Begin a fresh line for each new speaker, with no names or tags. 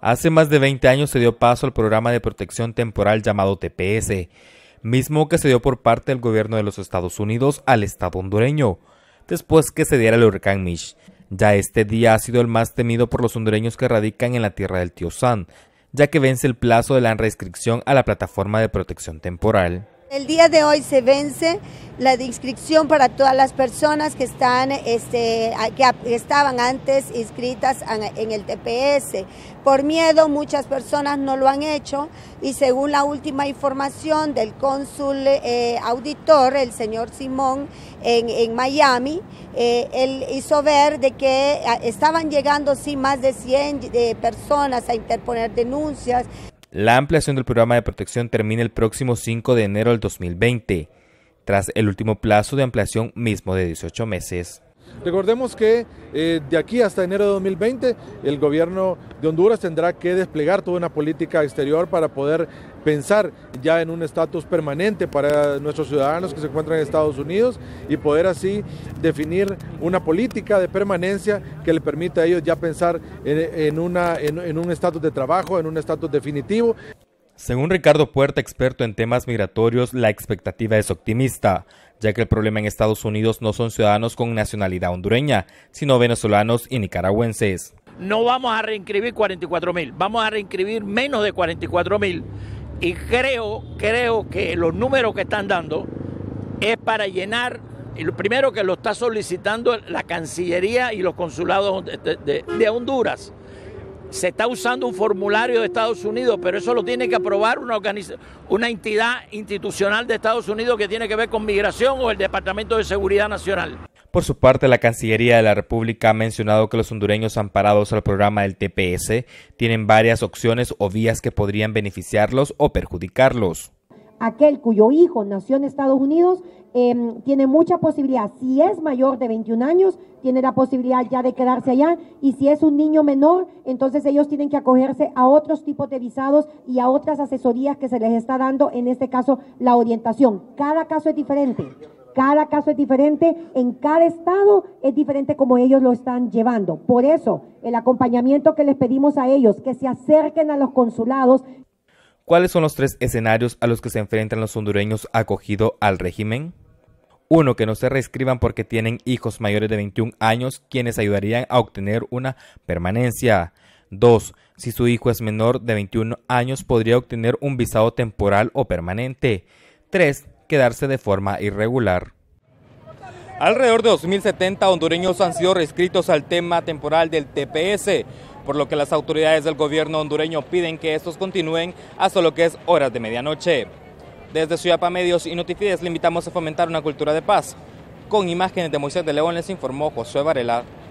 Hace más de 20 años se dio paso al programa de protección temporal llamado TPS, mismo que se dio por parte del gobierno de los Estados Unidos al Estado hondureño, después que se diera el huracán Mish. Ya este día ha sido el más temido por los hondureños que radican en la tierra del tío San, ya que vence el plazo de la reinscripción a la plataforma de protección temporal.
El día de hoy se vence la inscripción para todas las personas que, están, este, que estaban antes inscritas en el TPS. Por miedo muchas personas no lo han hecho y según la última información del cónsul eh, auditor, el señor Simón, en, Miami, eh, él hizo ver de que estaban llegando sí más de 100 eh, personas a interponer denuncias.
La ampliación del programa de protección termina el próximo 5 de enero del 2020, tras el último plazo de ampliación mismo de 18 meses.
Recordemos que eh, de aquí hasta enero de 2020 el gobierno de Honduras tendrá que desplegar toda una política exterior para poder pensar ya en un estatus permanente para nuestros ciudadanos que se encuentran en Estados Unidos y poder así definir una política de permanencia que le permita a ellos ya pensar en, en un estatus de trabajo, en un estatus definitivo
según Ricardo Puerta, experto en temas migratorios, la expectativa es optimista, ya que el problema en Estados Unidos no son ciudadanos con nacionalidad hondureña, sino venezolanos y nicaragüenses.
No vamos a reinscribir 44 mil, vamos a reinscribir menos de 44 mil y creo, creo que los números que están dando es para llenar, y lo primero que lo está solicitando la Cancillería y los consulados de Honduras se está usando un formulario de Estados Unidos, pero eso lo tiene que aprobar una, entidad institucional de Estados Unidos que tiene que ver con migración o el Departamento de Seguridad Nacional.
Por su parte, la Cancillería de la República ha mencionado que los hondureños amparados al programa del TPS tienen varias opciones o vías que podrían beneficiarlos o perjudicarlos
aquel cuyo hijo nació en Estados Unidos em, tiene mucha posibilidad, si es mayor de 21 años, tiene la posibilidad ya de quedarse allá y si es un niño menor, entonces ellos tienen que acogerse a otros tipos de visados y a otras asesorías que se les está dando, en este caso la orientación. Cada caso es diferente. Cada caso es diferente, en cada estado es diferente como ellos lo están llevando. Por eso, el acompañamiento que les pedimos a ellos, que se acerquen a los consulados,
¿Cuáles son los tres escenarios a los que se enfrentan los hondureños acogidos al régimen? 1. Que no se reescriban porque tienen hijos mayores de 21 años quienes ayudarían a obtener una permanencia. 2. Si su hijo es menor de 21 años podría obtener un visado temporal o permanente. 3. Quedarse de forma irregular. Alrededor de 2.070 hondureños han sido reescritos al tema temporal del TPS por lo que las autoridades del gobierno hondureño piden que estos continúen hasta lo que es horas de medianoche. Desde Ciudad Medios y Notifides le invitamos a fomentar una cultura de paz. Con imágenes de Moisés de León les informó José Varela.